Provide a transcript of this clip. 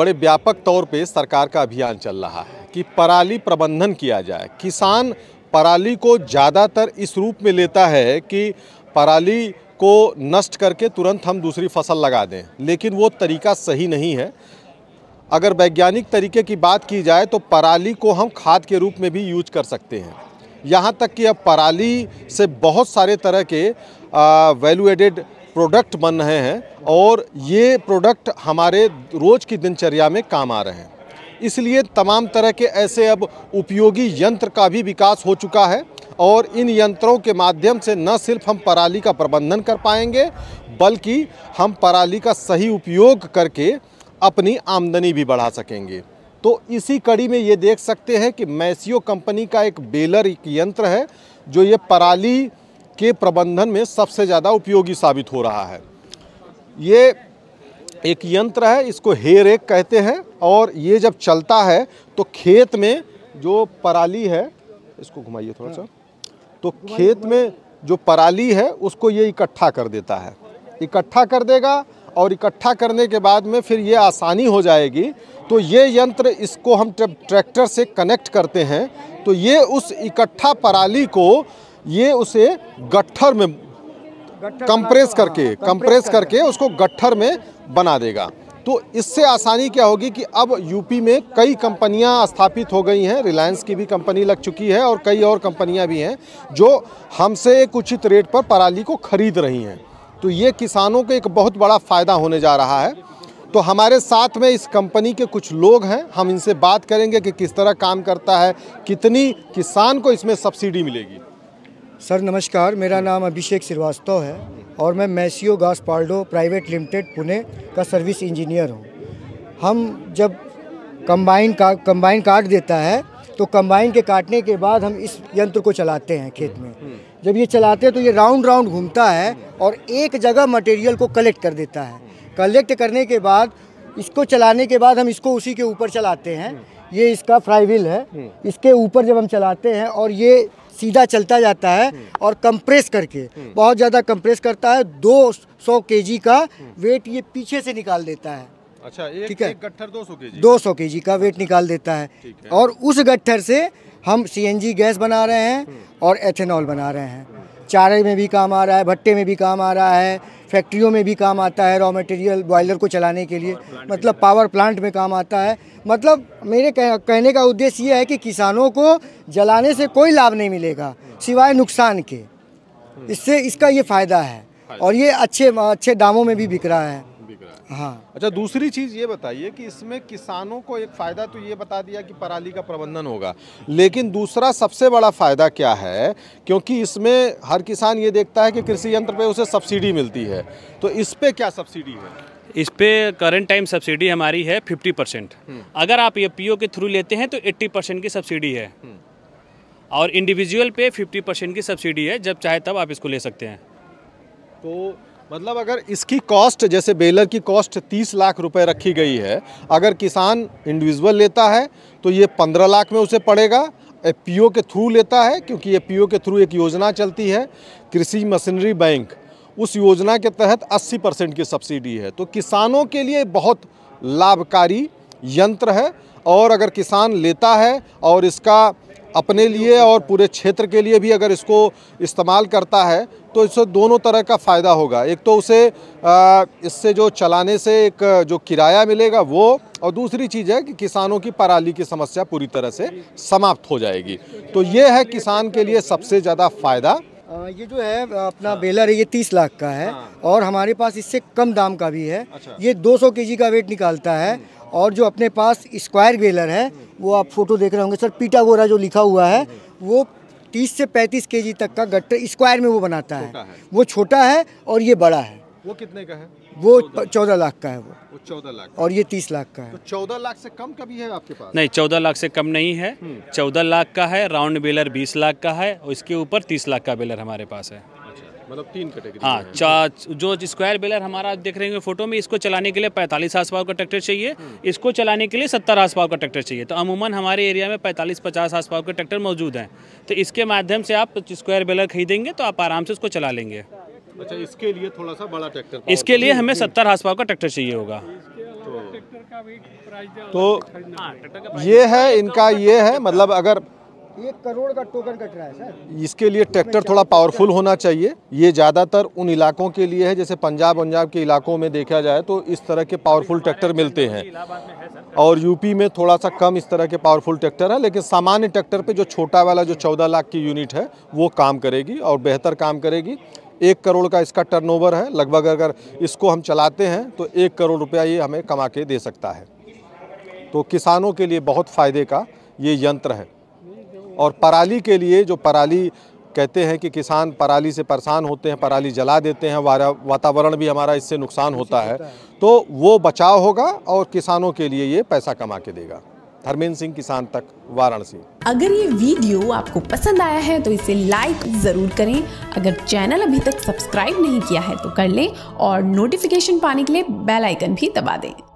बड़े व्यापक तौर पे सरकार का अभियान चल रहा है कि पराली प्रबंधन किया जाए किसान पराली को ज़्यादातर इस रूप में लेता है कि पराली को नष्ट करके तुरंत हम दूसरी फसल लगा दें लेकिन वो तरीका सही नहीं है अगर वैज्ञानिक तरीके की बात की जाए तो पराली को हम खाद के रूप में भी यूज कर सकते हैं यहाँ तक कि अब पराली से बहुत सारे तरह के वैल्यू एडेड प्रोडक्ट बन रहे हैं और ये प्रोडक्ट हमारे रोज़ की दिनचर्या में काम आ रहे हैं इसलिए तमाम तरह के ऐसे अब उपयोगी यंत्र का भी विकास हो चुका है और इन यंत्रों के माध्यम से न सिर्फ हम पराली का प्रबंधन कर पाएंगे बल्कि हम पराली का सही उपयोग करके अपनी आमदनी भी बढ़ा सकेंगे तो इसी कड़ी में ये देख सकते हैं कि मैसियो कंपनी का एक बेलर एक यंत्र है जो ये पराली के प्रबंधन में सबसे ज़्यादा उपयोगी साबित हो रहा है ये एक यंत्र है इसको हे रेक कहते हैं और ये जब चलता है तो खेत में जो पराली है इसको घुमाइए थोड़ा सा तो खेत में जो पराली है उसको ये इकट्ठा कर देता है इकट्ठा कर देगा और इकट्ठा करने के बाद में फिर ये आसानी हो जाएगी तो ये यंत्र इसको हम ट्रैक्टर से कनेक्ट करते हैं तो ये उस इकट्ठा पराली को ये उसे गट्ठर में कंप्रेस करके हाँ, कंप्रेस करके उसको गट्ठर में बना देगा तो इससे आसानी क्या होगी कि अब यूपी में कई कंपनियां स्थापित हो गई हैं रिलायंस की भी कंपनी लग चुकी है और कई और कंपनियां भी हैं जो हमसे एक उचित रेट पर पराली को खरीद रही हैं तो ये किसानों को एक बहुत बड़ा फ़ायदा होने जा रहा है तो हमारे साथ में इस कंपनी के कुछ लोग हैं हम इनसे बात करेंगे कि किस तरह काम करता है कितनी किसान को इसमें सब्सिडी मिलेगी सर नमस्कार मेरा नाम अभिषेक श्रीवास्तव है और मैं मैसियो गास पार्डो प्राइवेट लिमिटेड पुणे का सर्विस इंजीनियर हूँ हम जब कंबाइन का कंबाइन काट देता है तो कंबाइन के काटने के बाद हम इस यंत्र को चलाते हैं खेत में जब ये चलाते हैं तो ये राउंड राउंड घूमता है और एक जगह मटेरियल को कलेक्ट कर देता है कलेक्ट करने के बाद इसको चलाने के बाद हम इसको उसी के ऊपर चलाते हैं ये इसका फ्राईविल है हम्म। इसके ऊपर जब हम चलाते हैं और ये सीधा चलता जाता है हम्म। और कंप्रेस करके हम्म। बहुत ज़्यादा कंप्रेस करता है दो सौ के का वेट हम्म। ये पीछे से निकाल देता है अच्छा एक, ठीक है के गट्ठर 200 केजी के जी का वेट अच्छा। निकाल देता है और उस गट्ठर से हम सीएनजी गैस बना रहे हैं और एथेनॉल बना रहे हैं चारे में भी काम आ रहा है भट्टे में भी काम आ रहा है फैक्ट्रियों में भी काम आता है रॉ मटेरियल बॉयलर को चलाने के लिए मतलब पावर प्लांट में काम आता है मतलब मेरे कह, कहने का उद्देश्य ये है कि किसानों को जलाने से कोई लाभ नहीं मिलेगा सिवाय नुकसान के इससे इसका ये फ़ायदा है और ये अच्छे अच्छे दामों में भी बिक रहा है हाँ अच्छा दूसरी चीज़ ये बताइए कि इसमें किसानों को एक फ़ायदा तो ये बता दिया कि पराली का प्रबंधन होगा लेकिन दूसरा सबसे बड़ा फ़ायदा क्या है क्योंकि इसमें हर किसान ये देखता है कि कृषि यंत्र पे उसे सब्सिडी मिलती है तो इस पर क्या सब्सिडी है इस पर करंट टाइम सब्सिडी हमारी है फिफ्टी हम्म। परसेंट अगर आप ए के थ्रू लेते हैं तो एट्टी परसेंट की सब्सिडी है हम्म। और इंडिविजुअल पे फिफ्टी परसेंट की सब्सिडी है जब चाहे तब आप इसको ले सकते हैं तो मतलब अगर इसकी कॉस्ट जैसे बेलर की कॉस्ट तीस लाख रुपए रखी गई है अगर किसान इंडिविजुअल लेता है तो ये पंद्रह लाख में उसे पड़ेगा एफपीओ के थ्रू लेता है क्योंकि एफपीओ के थ्रू एक योजना चलती है कृषि मशीनरी बैंक उस योजना के तहत 80 परसेंट की सब्सिडी है तो किसानों के लिए बहुत लाभकारी यंत्र है और अगर किसान लेता है और इसका अपने लिए और पूरे क्षेत्र के लिए भी अगर इसको इस्तेमाल करता है तो इससे दोनों तरह का फ़ायदा होगा एक तो उसे इससे जो चलाने से एक जो किराया मिलेगा वो और दूसरी चीज़ है कि किसानों की पराली की समस्या पूरी तरह से समाप्त हो जाएगी तो ये है किसान के लिए सबसे ज़्यादा फ़ायदा ये जो है अपना बेलर है ये तीस लाख का है हाँ। और हमारे पास इससे कम दाम का भी है अच्छा। ये दो सौ का वेट निकालता है और जो अपने पास स्क्वायर बेलर है वो आप फोटो देख रहे होंगे सर पीटागोरा जो लिखा हुआ है वो 30 से 35 केजी तक का गट्टर स्क्वायर में वो बनाता है।, है वो छोटा है और ये बड़ा है वो कितने का है वो चौदह लाख का है वो चौदह लाख और ये तीस लाख का है तो चौदह लाख से कम का भी है आपके पास नहीं चौदह लाख से कम नहीं है हम्म। चौदह लाख का है राउंड बेलर बीस लाख का है और इसके ऊपर तीस लाख का बेलर हमारे पास है मतलब तीन कैटेगरी हाँ चार जो स्क्वायर बेलर हमारा देख रहे हैं फोटो में इसको चलाने के लिए पैंतालीस आस पावर का ट्रैक्टर चाहिए हम्म। इसको चलाने के लिए सत्तर आस पावर का ट्रैक्टर चाहिए तो अमूमन हमारे एरिया में पैंतालीस पचास आस पावर के ट्रैक्टर मौजूद हैं तो इसके माध्यम से आप स्क्वायर बेलर खरीदेंगे तो आप आराम से उसको चला लेंगे अच्छा इसके लिए थोड़ा सा बड़ा ट्रैक्टर इसके लिए हमें सत्तर हाथ पाव का ट्रैक्टर चाहिए होगा तो, तो ये है इनका ये है मतलब अगर एक करोड़ का टोकन कट रहा है सर इसके लिए ट्रैक्टर थोड़ा पावरफुल होना चाहिए ये ज़्यादातर उन इलाकों के लिए है जैसे पंजाब पंजाब के इलाकों में देखा जाए तो इस तरह के पावरफुल ट्रैक्टर मिलते हैं और यूपी में थोड़ा सा कम इस तरह के पावरफुल ट्रैक्टर है लेकिन सामान्य ट्रैक्टर पर जो छोटा वाला जो चौदह लाख की यूनिट है वो काम करेगी और बेहतर काम करेगी एक करोड़ का इसका टर्नओवर है लगभग अगर इसको हम चलाते हैं तो एक करोड़ रुपया ये हमें कमा के दे सकता है तो किसानों के लिए बहुत फ़ायदे का ये यंत्र है और पराली के लिए जो पराली कहते हैं कि किसान पराली से परेशान होते हैं पराली जला देते हैं वातावरण भी हमारा इससे नुकसान होता है तो वो बचाव होगा और किसानों के लिए ये पैसा कमा के देगा धर्मेंद्र सिंह किसान तक वाराणसी अगर ये वीडियो आपको पसंद आया है तो इसे लाइक जरूर करें अगर चैनल अभी तक सब्सक्राइब नहीं किया है तो कर लें और नोटिफिकेशन पाने के लिए बेल आइकन भी दबा दें